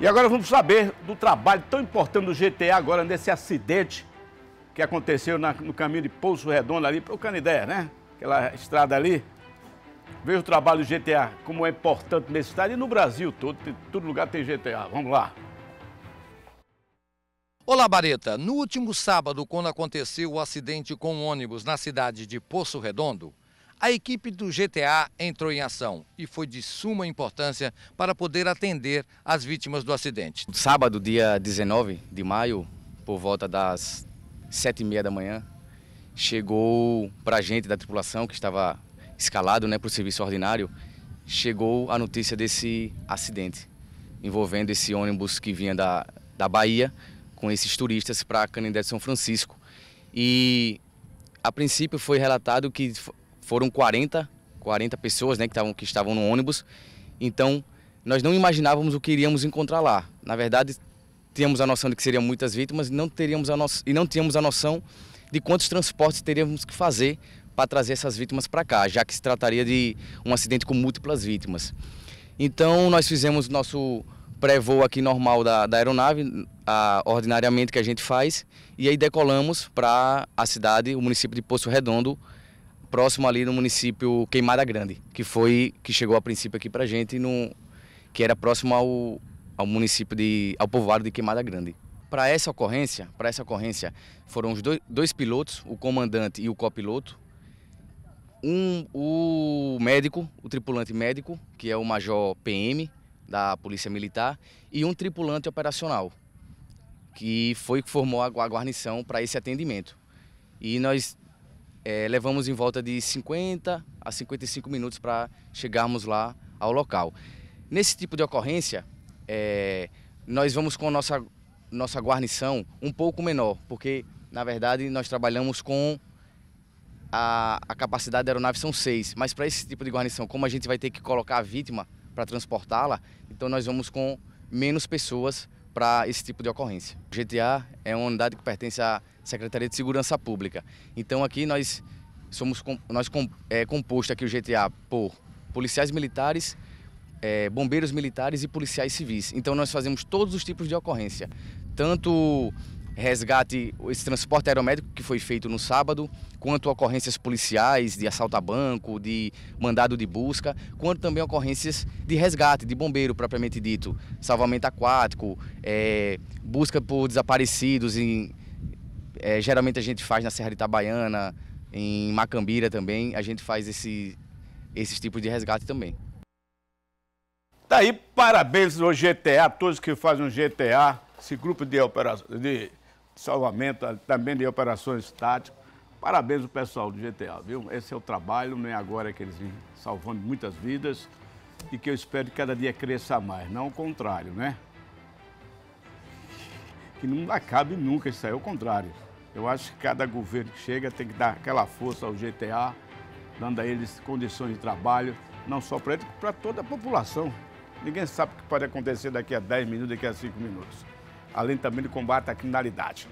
E agora vamos saber do trabalho tão importante do GTA agora nesse acidente que aconteceu na, no caminho de Pouso Redondo ali para o Canidé, né? Aquela estrada ali. Veja o trabalho do GTA, como é importante nesse estado e no Brasil todo, em todo lugar tem GTA. Vamos lá. Olá, Bareta. No último sábado, quando aconteceu o acidente com um ônibus na cidade de Poço Redondo, a equipe do GTA entrou em ação e foi de suma importância para poder atender as vítimas do acidente. Sábado, dia 19 de maio, por volta das 7h30 da manhã, chegou para a gente da tripulação que estava escalado né, para o serviço ordinário, chegou a notícia desse acidente envolvendo esse ônibus que vinha da, da Bahia com esses turistas para Canindé de São Francisco. E a princípio foi relatado que foram 40, 40 pessoas né, que, tavam, que estavam no ônibus. Então, nós não imaginávamos o que iríamos encontrar lá. Na verdade, tínhamos a noção de que seriam muitas vítimas e não, teríamos a no... e não tínhamos a noção de quantos transportes teríamos que fazer para trazer essas vítimas para cá, já que se trataria de um acidente com múltiplas vítimas. Então, nós fizemos nosso pré-voo aqui normal da, da aeronave, a, ordinariamente que a gente faz, e aí decolamos para a cidade, o município de Poço Redondo, próximo ali no município Queimada Grande, que foi que chegou a princípio aqui a gente no que era próximo ao, ao município de ao povoado de Queimada Grande. Para essa ocorrência, para essa ocorrência, foram os dois, dois pilotos, o comandante e o copiloto, um o médico, o tripulante médico, que é o major PM da Polícia Militar, e um tripulante operacional, que foi que formou a guarnição para esse atendimento. E nós é, levamos em volta de 50 a 55 minutos para chegarmos lá ao local. Nesse tipo de ocorrência, é, nós vamos com a nossa, nossa guarnição um pouco menor, porque na verdade nós trabalhamos com a, a capacidade da aeronave são seis, mas para esse tipo de guarnição, como a gente vai ter que colocar a vítima para transportá-la, então nós vamos com menos pessoas para esse tipo de ocorrência. O GTA é uma unidade que pertence à Secretaria de Segurança Pública. Então aqui nós somos nós é composto aqui o GTA por policiais militares, é, bombeiros militares e policiais civis. Então nós fazemos todos os tipos de ocorrência, tanto resgate, esse transporte aeromédico que foi feito no sábado, quanto ocorrências policiais de assalto a banco, de mandado de busca, quanto também ocorrências de resgate, de bombeiro propriamente dito, salvamento aquático, é, busca por desaparecidos, em, é, geralmente a gente faz na Serra de Itabaiana, em Macambira também, a gente faz esse, esses tipos de resgate também. Daí, tá parabéns ao GTA, todos que fazem o GTA, esse grupo de operações, de salvamento, eh, também de operações táticas. Parabéns ao pessoal do GTA, viu? Esse é o trabalho, não é agora que eles vêm salvando muitas vidas e que eu espero que cada dia cresça mais, não o contrário, né? Que não acabe nunca, isso aí é o contrário. Eu acho que cada governo que chega tem que dar aquela força ao GTA, dando a eles condições de trabalho, não só para eles, para toda a população. Ninguém sabe o que pode acontecer daqui a 10 minutos, daqui a 5 minutos além também de combate à criminalidade.